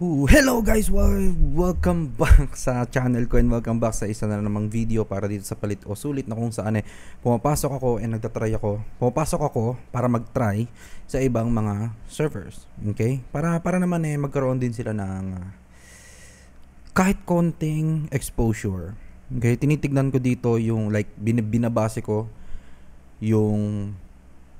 Ooh, hello guys! Welcome back sa channel ko and welcome back sa isa na namang video para dito sa palit o sulit na kung saan eh pumapasok ako and nagtatry ako pumapasok ako para mag-try sa ibang mga servers okay? Para, para naman eh magkaroon din sila ng ah, kahit konting exposure okay? Tinitignan ko dito yung like bin binabase ko yung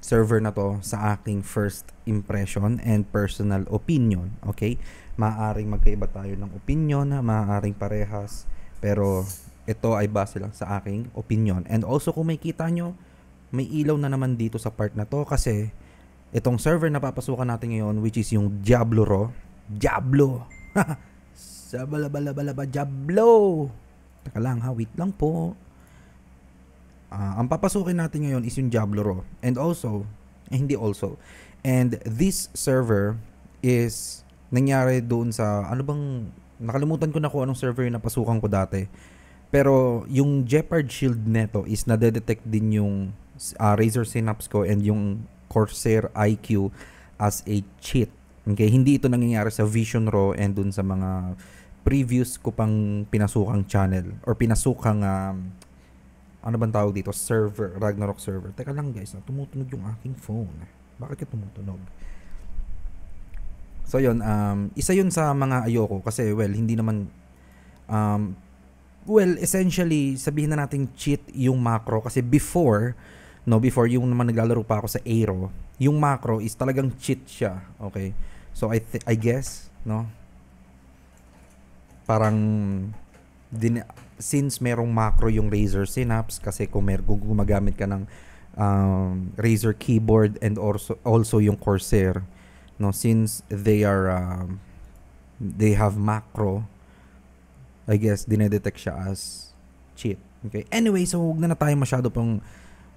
server na to sa aking first impression and personal opinion okay? Maaaring magkaiba tayo ng opinion, maaaring parehas, pero ito ay base lang sa aking opinion. And also kung may kita nyo, may ilaw na naman dito sa part na to kasi itong server na papasukan natin ngayon which is yung Diablo Raw. Diablo! sa balabalabalaba, Diablo! Taka lang ha, wait lang po. Uh, ang papasukin natin ngayon is yung Diablo Raw. And also, eh, hindi also, and this server is nangyari doon sa, ano bang, nakalimutan ko na kung anong server yung napasukan ko dati. Pero yung Jeopard Shield neto is nade-detect din yung uh, Razer Synapse ko and yung Corsair IQ as a cheat. Okay, hindi ito nangyayari sa Vision Raw and dun sa mga previous ko pang pinasukang channel or pinasukang um, ano bang tawag dito? Server, Ragnarok server. Teka lang guys, ah, tumutunog yung aking phone. Bakit ka tumutunog? So yun, um, isa yun sa mga ayoko kasi well, hindi naman um, well, essentially sabihin na nating cheat yung macro kasi before no before yung naman naglalaro pa ako sa Aero, yung macro is talagang cheat siya, okay? So I th- I guess, no? Parang din since merong macro yung Razer Synapse kasi kung mer gumagamit ka ng um, Razer keyboard and also also yung Corsair no since they are um, they have macro I guess dinedetect siya as cheat okay anyway so huwag na, na tayo masyado pang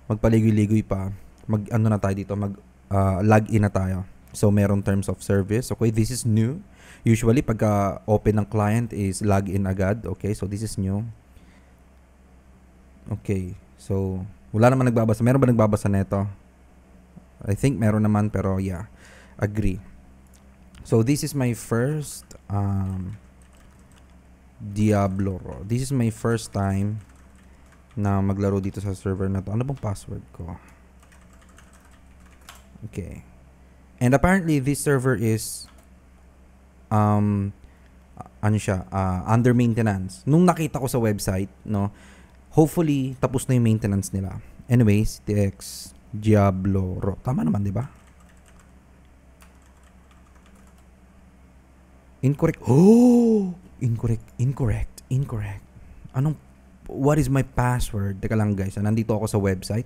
magpaligoy-ligoy pa mag ano na tayo dito mag uh, ah, log in na tayo so meron terms of service okay this is new usually pagka open ng client is log in agad okay so this is new okay so wala naman nagbabasa meron ba nagbabasa nito I think meron naman pero yeah agree. So this is my first um, Diablo This is my first time na maglaro dito sa server na to. Ano bang password ko? Okay. And apparently this server is um ano siya, uh, under maintenance. Nung nakita ko sa website, no, hopefully tapos na yung maintenance nila. Anyways, TX Diablo Tama naman, 'di ba? Incorrect. Oh! Incorrect. Incorrect. Incorrect. Anong, what is my password? Teka lang guys, nandito ako sa website.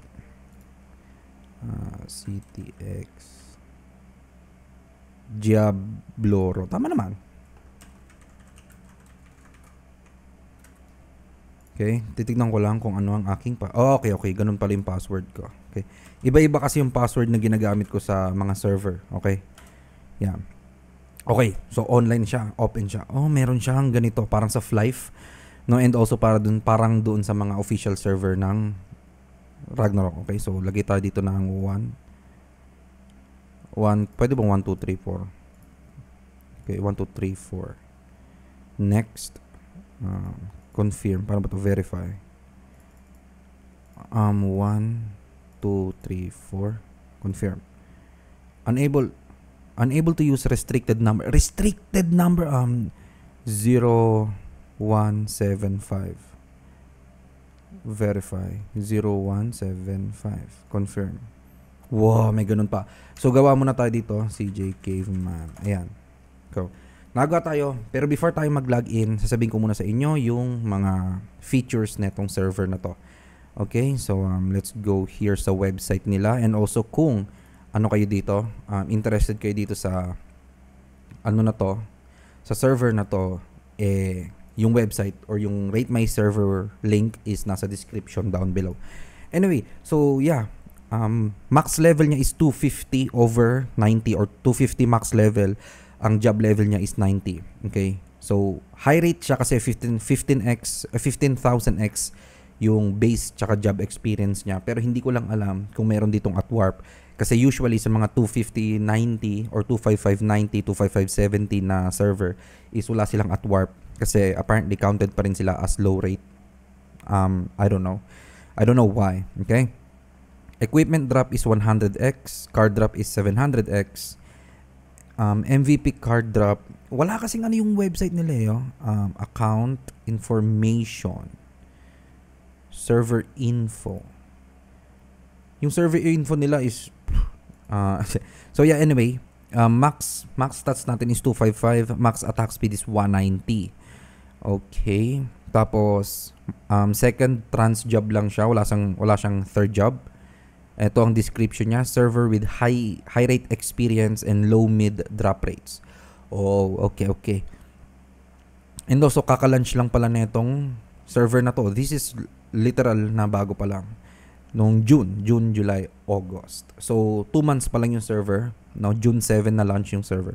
Uh, ah, CTX Diabloro. Tama naman. Okay, titignan ko lang kung ano ang aking pa. Oh, okay, okay, ganun pala yung password ko. Okay. Iba-iba kasi yung password na ginagamit ko sa mga server. Okay. Yeah. Okay, so online siya, open siya. Oh, meron siyang ganito, parang sa Flife. No, and also para dun, parang doon sa mga official server ng Ragnarok. Okay, so lagay tayo dito ng 1. 1, pwede bang 1, 2, 3, 4? Okay, 1, 2, 3, 4. Next. Uh, confirm. Paano ba to Verify. Um, 1, 2, 3, 4. Confirm. Unable unable to use restricted number restricted number um 0175 verify 0175 confirm wow may ganun pa so gawa muna tayo dito CJ Caveman ayan go Nagawa tayo, pero before tayo mag in sasabihin ko muna sa inyo yung mga features netong server na to. Okay, so um, let's go here sa website nila and also kung ano kayo dito, um, interested kayo dito sa ano na to, sa server na to, eh, yung website or yung rate my server link is nasa description down below. Anyway, so yeah, um, max level niya is 250 over 90 or 250 max level. Ang job level niya is 90. Okay? So, high rate siya kasi 15, 15x, 15,000x yung base tsaka job experience niya. Pero hindi ko lang alam kung meron ditong at warp kasi usually sa mga 250-90 or 255.90, 90 na server is wala silang at warp kasi apparently counted pa rin sila as low rate. Um, I don't know. I don't know why. Okay? Equipment drop is 100x, card drop is 700x, um, MVP card drop, wala kasing ano yung website nila eh, oh. um, account information, server info. Yung server info nila is Uh, so yeah, anyway, uh, max max stats natin is 255, max attack speed is 190. Okay. Tapos um, second trans job lang siya, wala siyang wala siyang third job. Ito ang description niya, server with high high rate experience and low mid drop rates. Oh, okay, okay. And also, kakalunch lang pala nitong server na to. This is literal na bago pa lang nung June, June, July, August. So, 2 months pa lang yung server. Now, June 7 na launch yung server.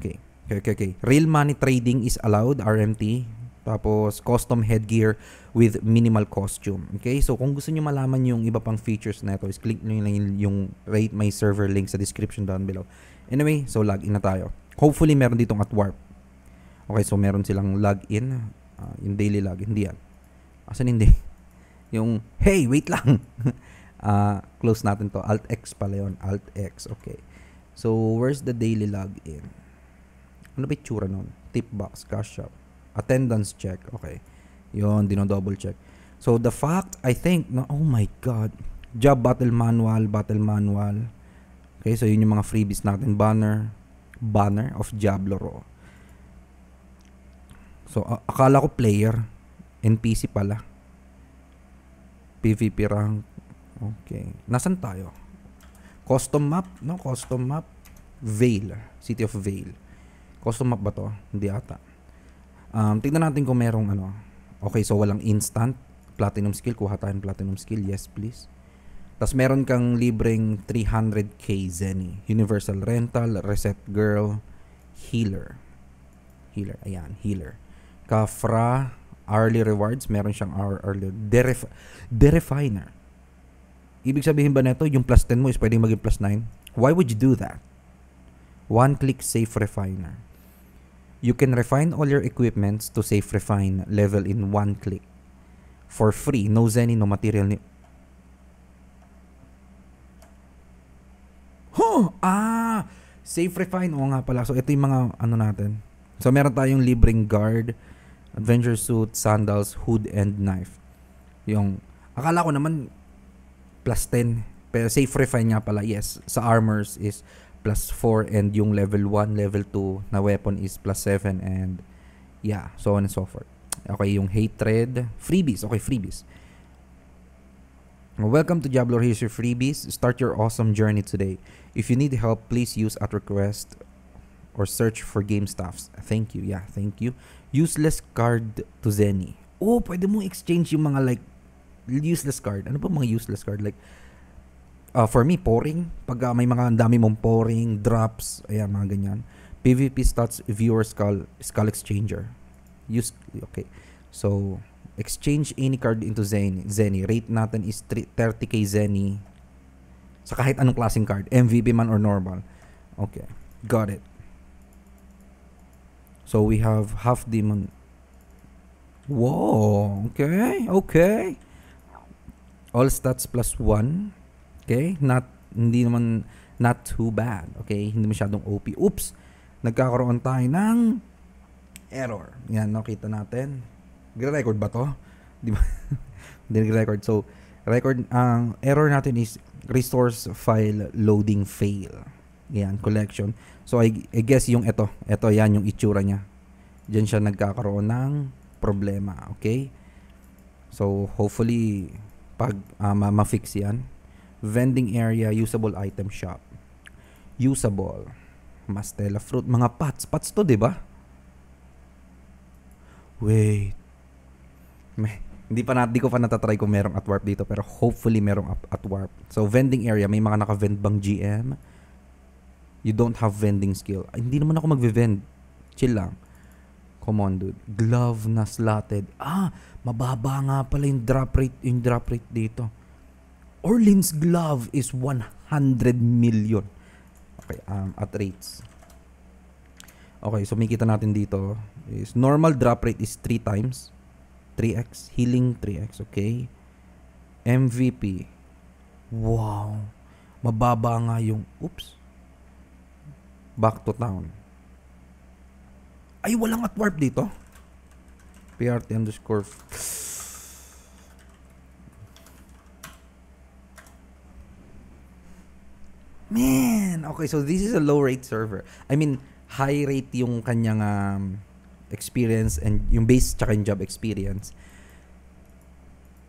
Okay. Okay, okay, okay. Real money trading is allowed, RMT. Tapos, custom headgear with minimal costume. Okay? So, kung gusto nyo malaman yung iba pang features na ito, is click nyo lang yung rate my server link sa description down below. Anyway, so login na tayo. Hopefully, meron ditong at warp. Okay, so meron silang login. Uh, yung daily login. Hindi yan. Asan hindi? Yung, hey, wait lang. uh, close natin to. Alt-X pala yun. Alt-X. Okay. So, where's the daily login? Ano ba itsura nun? Tip box, cash shop. Attendance check. Okay. Yun, dino-double check. So, the fact, I think, no, oh my God. Job battle manual, battle manual. Okay, so yun yung mga freebies natin. Banner, banner of Diablo Raw. So, akala ko player. NPC pala. PVP rank. Okay. Nasaan tayo? Custom map, no? Custom map. Vale. City of Vale. Custom map ba to? Hindi ata. Um, tingnan natin kung merong ano. Okay, so walang instant. Platinum skill. Kuha tayong platinum skill. Yes, please. Tapos meron kang libreng 300k Zenny. Universal Rental, Reset Girl, Healer. Healer. Ayan, Healer. Kafra, hourly rewards, meron siyang hour, early deref, derefiner. Ibig sabihin ba nito, yung plus 10 mo is pwedeng maging plus 9? Why would you do that? One click safe refiner. You can refine all your equipments to safe refine level in one click. For free, no zeni, no material ni Huh! Ah! Safe refine. Oo nga pala. So, ito yung mga ano natin. So, meron tayong libreng guard adventure suit, sandals, hood, and knife. Yung, akala ko naman plus 10. Pero safe refine nga pala, yes. Sa armors is plus 4 and yung level 1, level 2 na weapon is plus 7 and yeah, so on and so forth. Okay, yung hatred, freebies. Okay, freebies. Welcome to Diablo. Here's your freebies. Start your awesome journey today. If you need help, please use at request or search for GameStops. Thank you. Yeah, thank you. Useless card to Zenny. Oh, pwede mo exchange yung mga like useless card. Ano ba mga useless card? Like, uh, for me, pouring. Pag uh, may mga dami mong pouring, drops, ayan, mga ganyan. PvP stats viewer skull, skull exchanger. Use, okay. So, exchange any card into Zenny. Zenny. Rate natin is 30k Zenny sa kahit anong klaseng card. MVP man or normal. Okay. Got it. So we have half demon. Whoa, okay, okay. All stats plus 1. Okay, not, hindi naman, not too bad. Okay, hindi masyadong OP. Oops, nagkakaroon tayo ng error. Yan, nakita natin. Nagre-record ba to? Di ba? Hindi nagre-record. So, record, ang um, error natin is resource file loading fail. Yan, collection. So, I, I guess yung ito. Ito, yan yung itsura niya. Diyan siya nagkakaroon ng problema. Okay? So, hopefully, pag uh, ma-fix yan. Vending area, usable item shop. Usable. Mastela fruit. Mga pots. Pots to, di ba? Wait. May, hindi pa natin ko pa natatry kung merong at warp dito pero hopefully merong at warp. So vending area, may mga naka-vend bang GM? you don't have vending skill. Ay, ah, hindi naman ako magve-vend. Chill lang. Come on, dude. Glove na slotted. Ah, mababa nga pala yung drop rate, yung drop rate dito. Orleans glove is 100 million. Okay, um, at rates. Okay, so makita natin dito is normal drop rate is 3 times. 3x. Healing 3x, okay? MVP. Wow. Mababa nga yung, oops back to town. Ay, walang at warp dito. PRT underscore. Man! Okay, so this is a low rate server. I mean, high rate yung kanyang um, experience and yung base tsaka yung job experience.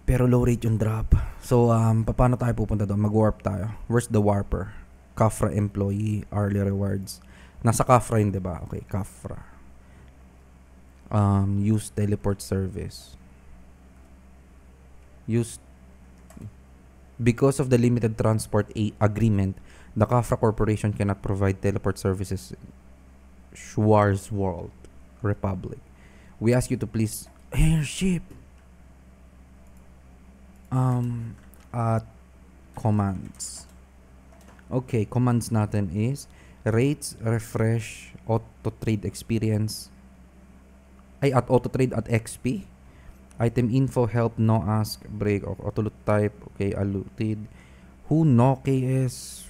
Pero low rate yung drop. So, um, paano tayo pupunta doon? Mag-warp tayo. Where's the warper? Kafra employee early rewards. Nasa Kafra yun, di ba? Okay, CAFRA. Um, use teleport service. Use because of the limited transport a- agreement, the Kafra Corporation cannot provide teleport services Schwarzwald Republic. We ask you to please airship um at commands Okay, commands natin is rates, refresh, auto trade experience, ay at auto trade at XP, item info, help, no ask, break, or auto loot type, okay, allotted, who, no KS,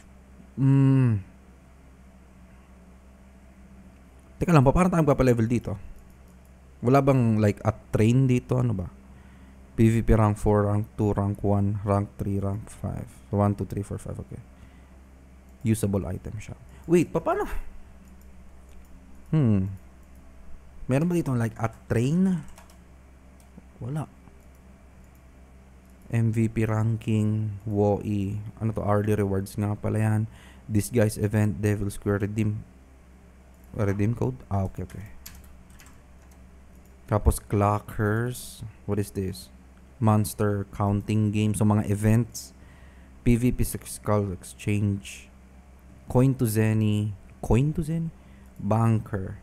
mm. Teka lang pa, parang tayo level dito. Wala bang like at train dito, ano ba? PVP rank 4, rank 2, rank 1, rank 3, rank 5. 1, 2, 3, 4, 5, okay. usable item siya. Wait, paano? Hmm. Meron ba dito like a train? Wala. MVP ranking, WOE, ano to, early rewards nga pala yan. This guy's event, Devil Square Redeem. Redeem code? Ah, okay, okay. Tapos clockers, what is this? Monster counting game, so mga events. PVP Skull Exchange. coin to Zenny, coin to Zenny, banker,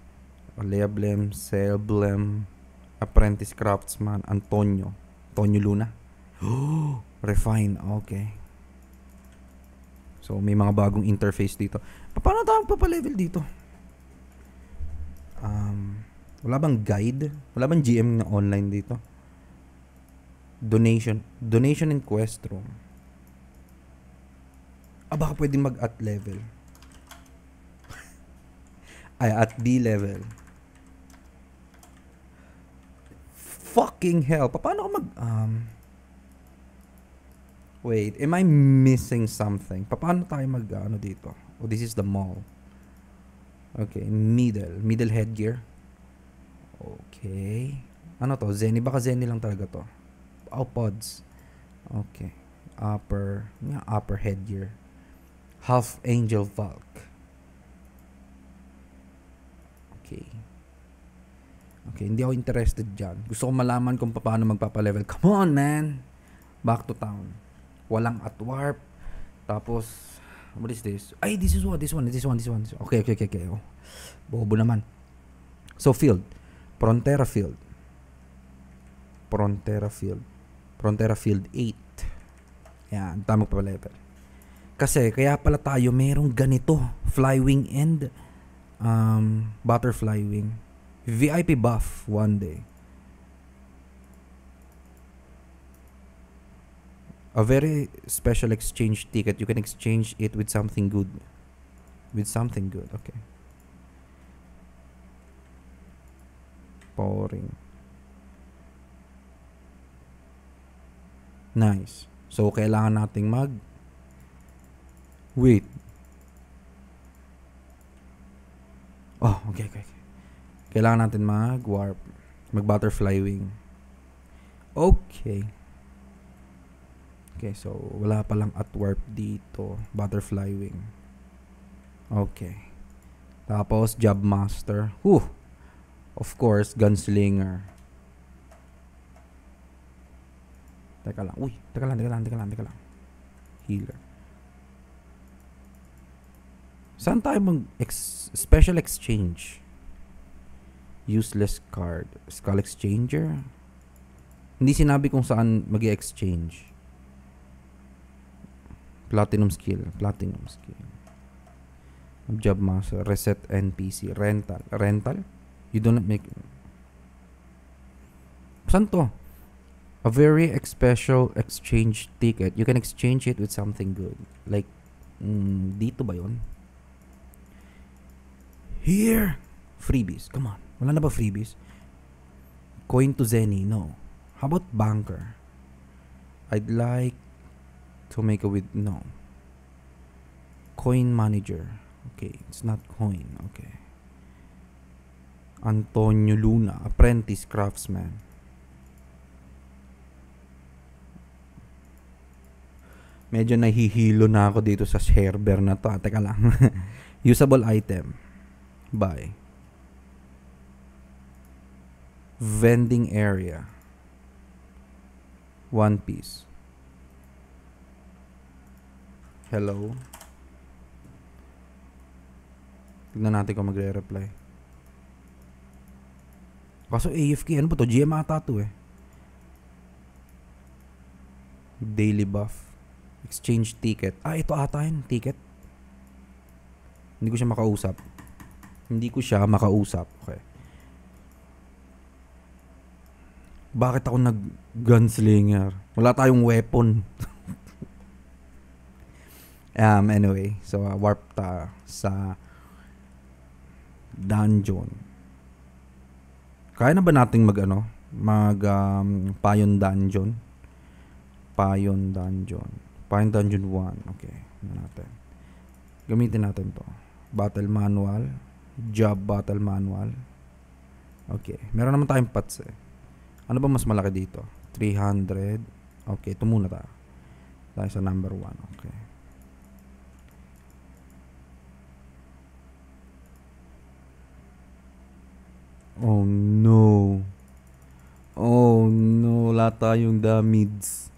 Leablem, Selblem, apprentice craftsman, Antonio, Antonio Luna. refine, okay. So, may mga bagong interface dito. Paano tayo papalevel dito? Um, wala bang guide? Wala bang GM na online dito? Donation. Donation and quest room ah, baka pwede mag at level. Ay, at B level. Fucking hell. Paano ako mag... Um, wait, am I missing something? Paano tayo mag... Ano dito? Oh, this is the mall. Okay, middle. Middle headgear. Okay. Ano to? Zenny? Baka Zenny lang talaga to. Oh, pods. Okay. Upper. Nga, upper headgear. Half Angel Valk. Okay. Okay, hindi ako interested dyan. Gusto ko malaman kung paano magpapalevel. Come on, man! Back to town. Walang at warp. Tapos, what is this? Ay, this is what? This one, this one, this one. Okay, okay, okay, okay. Oh. Bobo naman. So, field. Frontera field. Frontera field. Frontera field 8. Yan, tamang pa level. Kasi kaya pala tayo merong ganito, flywing and um, butterfly wing. VIP buff one day. A very special exchange ticket. You can exchange it with something good. With something good, okay. Boring. Nice. So, kailangan nating mag Wait. Oh, okay, okay. Kailangan natin mag-warp. Mag-butterfly wing. Okay. Okay, so wala palang at warp dito. Butterfly wing. Okay. Tapos, job master. Whew! Of course, gunslinger. Teka lang. Uy, teka lang, teka lang, teka lang, teka lang. Healer. Saan tayo mag ex- special exchange? Useless card. Skull exchanger? Hindi sinabi kung saan mag exchange Platinum skill. Platinum skill. Job master. Reset NPC. Rental. Rental? You do not make... Saan to? A very special exchange ticket. You can exchange it with something good. Like, mm, dito ba yon? Here! Freebies. Come on. Wala na ba freebies? Coin to Zenny. No. How about banker? I'd like to make a with... No. Coin manager. Okay. It's not coin. Okay. Antonio Luna. Apprentice craftsman. Medyo nahihilo na ako dito sa server na to. Ah, teka lang. Usable item by vending area one piece hello tignan natin kung magre-reply kaso AFK ano ba to GM ata to eh daily buff exchange ticket ah ito ata yun ticket hindi ko siya makausap hindi ko siya makausap. Okay. Bakit ako nag-gunslinger? Wala tayong weapon. um, anyway, so uh, warp ta sa dungeon. Kaya na ba nating mag ano? Mag um, payon dungeon? Payon dungeon. Payon dungeon 1. Okay. Ano natin? Gamitin natin to. Battle manual. Job Battle Manual. Okay. Meron naman tayong PATS eh. Ano ba mas malaki dito? 300. Okay. Ito muna tayo. Tayo sa number 1. Okay. Oh no. Oh no. Wala tayong damids.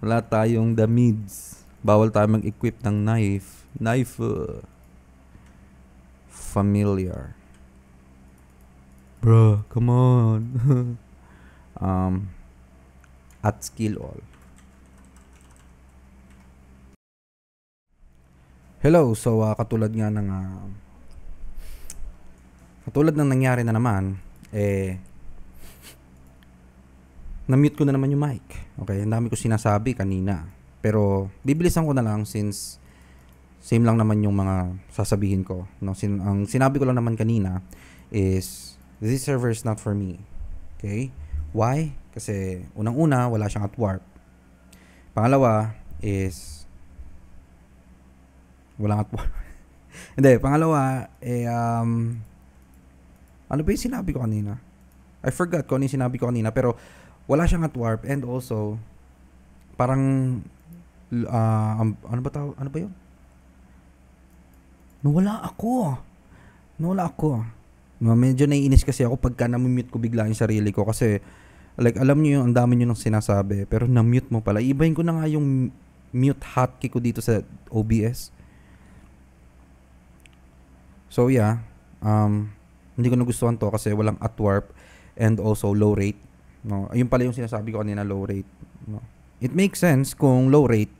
Wala tayong damids. Bawal tayo mag-equip ng knife. Knife. Uh familiar. Bro, come on. um, at skill all. Hello, so uh, katulad nga ng uh, katulad ng nangyari na naman, eh na-mute ko na naman yung mic. Okay, ang dami ko sinasabi kanina. Pero bibilisan ko na lang since same lang naman yung mga sasabihin ko. No? Sin- ang sinabi ko lang naman kanina is, this server is not for me. Okay? Why? Kasi unang-una, wala siyang at warp. Pangalawa is, walang at warp. Hindi, pangalawa, eh, um, ano ba yung sinabi ko kanina? I forgot kung ano yung sinabi ko kanina, pero wala siyang at warp and also parang uh, um, ano ba tawag, ano ba 'yun? nawala ako. Nawala ako. No, medyo naiinis kasi ako pagka namimute ko bigla yung sarili ko kasi like alam niyo yung ang dami niyo nang sinasabi pero na-mute mo pala. Ibahin ko na nga yung mute hotkey ko dito sa OBS. So yeah, um, hindi ko nagustuhan to kasi walang at warp and also low rate. No, ayun pala yung sinasabi ko kanina low rate. No. It makes sense kung low rate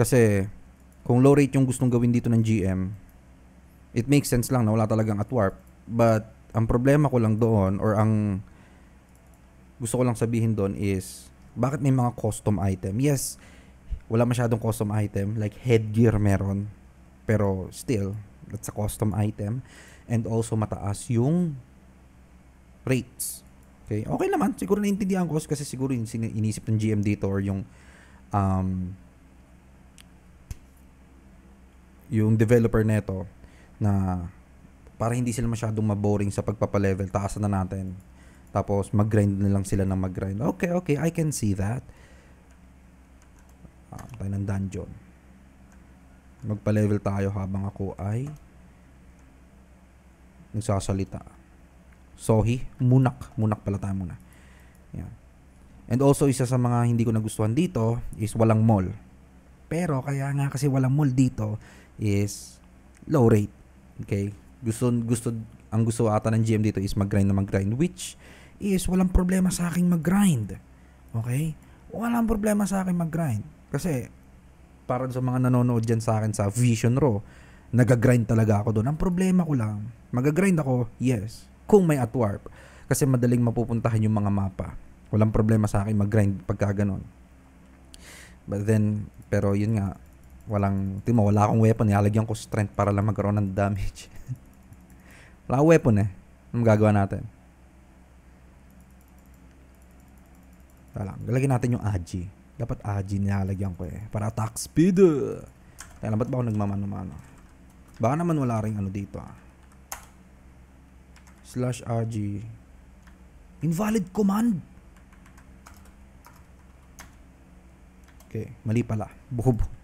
kasi kung low rate yung gustong gawin dito ng GM, it makes sense lang na wala talagang at warp. But ang problema ko lang doon or ang gusto ko lang sabihin doon is bakit may mga custom item? Yes, wala masyadong custom item. Like headgear meron. Pero still, that's a custom item. And also mataas yung rates. Okay, okay naman. Siguro naintindihan ko kasi siguro yung inisip ng GM dito or yung um, yung developer neto na para hindi sila masyadong maboring sa pagpapalevel, taasan na natin. Tapos mag-grind na lang sila ng mag-grind. Okay, okay, I can see that. Ah, tayo ng dungeon. Magpa-level tayo habang ako ay nagsasalita. Sohi, munak. Munak pala tayo muna. Yan. And also, isa sa mga hindi ko nagustuhan dito is walang mall. Pero kaya nga kasi walang mall dito is low rate Okay? Gusto, gusto, ang gusto ata ng GM dito is mag-grind na mag-grind, which is walang problema sa akin mag-grind. Okay? Walang problema sa akin mag-grind. Kasi, para sa mga nanonood diyan sa akin sa Vision Raw, nagagrind talaga ako doon. Ang problema ko lang, magagrind ako, yes, kung may at warp. Kasi madaling mapupuntahan yung mga mapa. Walang problema sa akin mag-grind pagka ganun. But then, pero yun nga, Walang, tingnan mo, wala akong weapon. Nilalagyan ko strength para lang magkaroon ng damage. wala akong weapon eh. Anong gagawa natin? Wala lang. Galagyan natin yung Aji. Dapat Aji nilalagyan ko eh. Para attack speed. Kaya lang, ba't ba ako nagmamano-mano? Baka naman wala rin ano dito ah. Slash RG. Invalid command! Okay, mali pala. Bobo.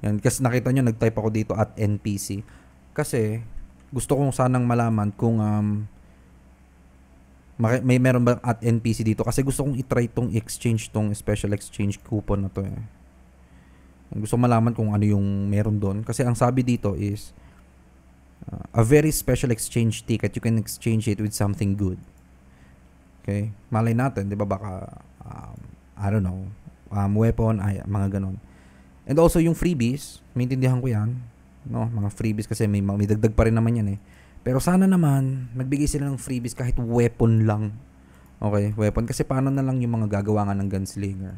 Yan, kasi nakita nyo, nag-type ako dito at NPC. Kasi, gusto kong sanang malaman kung um, may meron ba at NPC dito. Kasi gusto kong itry tong exchange, tong special exchange coupon na to eh. Gusto malaman kung ano yung meron doon. Kasi ang sabi dito is, uh, a very special exchange ticket. You can exchange it with something good. Okay? Malay natin, di ba baka, um, I don't know, um, weapon, ay, mga ganon And also yung freebies, maintindihan ko 'yan, no? Mga freebies kasi may may dagdag pa rin naman 'yan eh. Pero sana naman magbigay sila ng freebies kahit weapon lang. Okay, weapon kasi paano na lang yung mga gagawa ng gunslinger.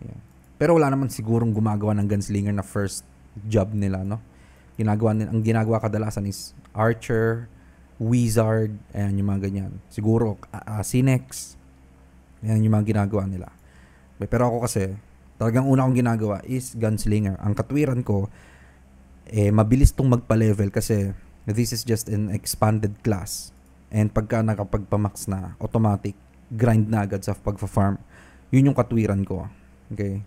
Yeah. Pero wala naman sigurong gumagawa ng gunslinger na first job nila, no? Ginagawa nila, ang ginagawa kadalasan is archer, wizard, ayan yung mga ganyan. Siguro uh, uh, Cinex. Ayan yung mga ginagawa nila. Pero ako kasi Talagang una kong ginagawa is gunslinger. Ang katwiran ko, eh, mabilis tong magpa-level kasi this is just an expanded class. And pagka nakapagpamax na, automatic, grind na agad sa pagpa-farm. Yun yung katwiran ko. Okay?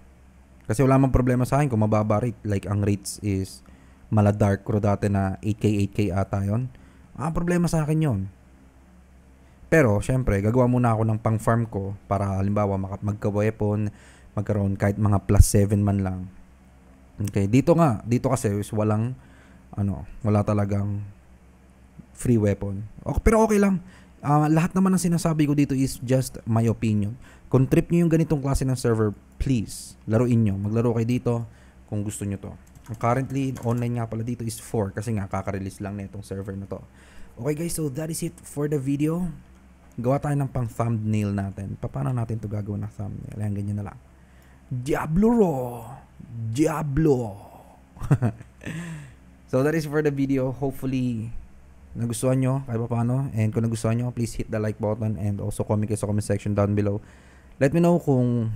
Kasi wala mang problema sa akin kung mababa rate. Like, ang rates is mala dark ko dati na 8K, 8K ata yun. Ah, problema sa akin yon Pero, syempre, gagawa muna ako ng pang-farm ko para halimbawa magka-weapon, magkaroon kahit mga plus 7 man lang. Okay, dito nga, dito kasi is walang ano, wala talagang free weapon. Okay, pero okay lang. Uh, lahat naman ng sinasabi ko dito is just my opinion. Kung trip nyo yung ganitong klase ng server, please, laruin nyo. Maglaro kayo dito kung gusto nyo to. Currently, online nga pala dito is 4 kasi nga kakarelease lang na itong server na to. Okay guys, so that is it for the video. Gawa tayo ng pang thumbnail natin. Paano natin to gagawin ng thumbnail? Ayan, ganyan na lang. Diablo Raw. Diablo. so that is for the video. Hopefully, nagustuhan nyo kahit paano. And kung nagustuhan nyo, please hit the like button and also comment kayo sa comment section down below. Let me know kung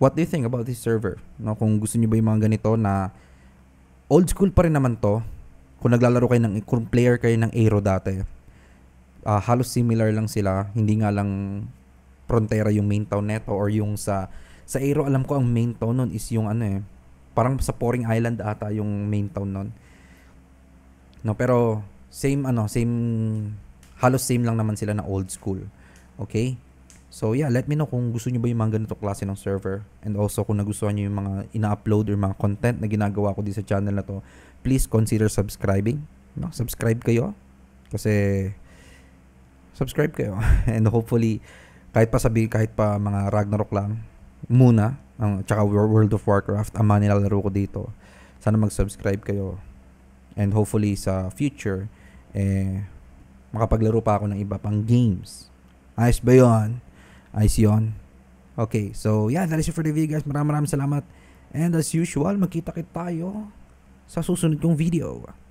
what do you think about this server. No, kung gusto nyo ba yung mga ganito na old school pa rin naman to. Kung naglalaro kayo ng, kung player kayo ng Aero dati. Uh, halos similar lang sila. Hindi nga lang frontera yung main town neto or yung sa sa Aero, alam ko ang main town nun is yung ano eh, parang sa Poring Island ata yung main town nun. No, pero same ano, same halos same lang naman sila na old school. Okay? So yeah, let me know kung gusto niyo ba yung mga ganito klase ng server and also kung nagustuhan niyo yung mga ina-upload or mga content na ginagawa ko din sa channel na to, please consider subscribing. No, subscribe kayo kasi subscribe kayo and hopefully kahit pa sabi kahit pa mga Ragnarok lang muna, ang, tsaka World of Warcraft, ang mga nilalaro ko dito. Sana mag-subscribe kayo. And hopefully sa future, eh, makapaglaro pa ako ng iba pang games. Ayos ba yun? Ayos yun? Okay, so yeah, that is it for the video guys. Maraming maraming salamat. And as usual, magkita kita tayo sa susunod kong video.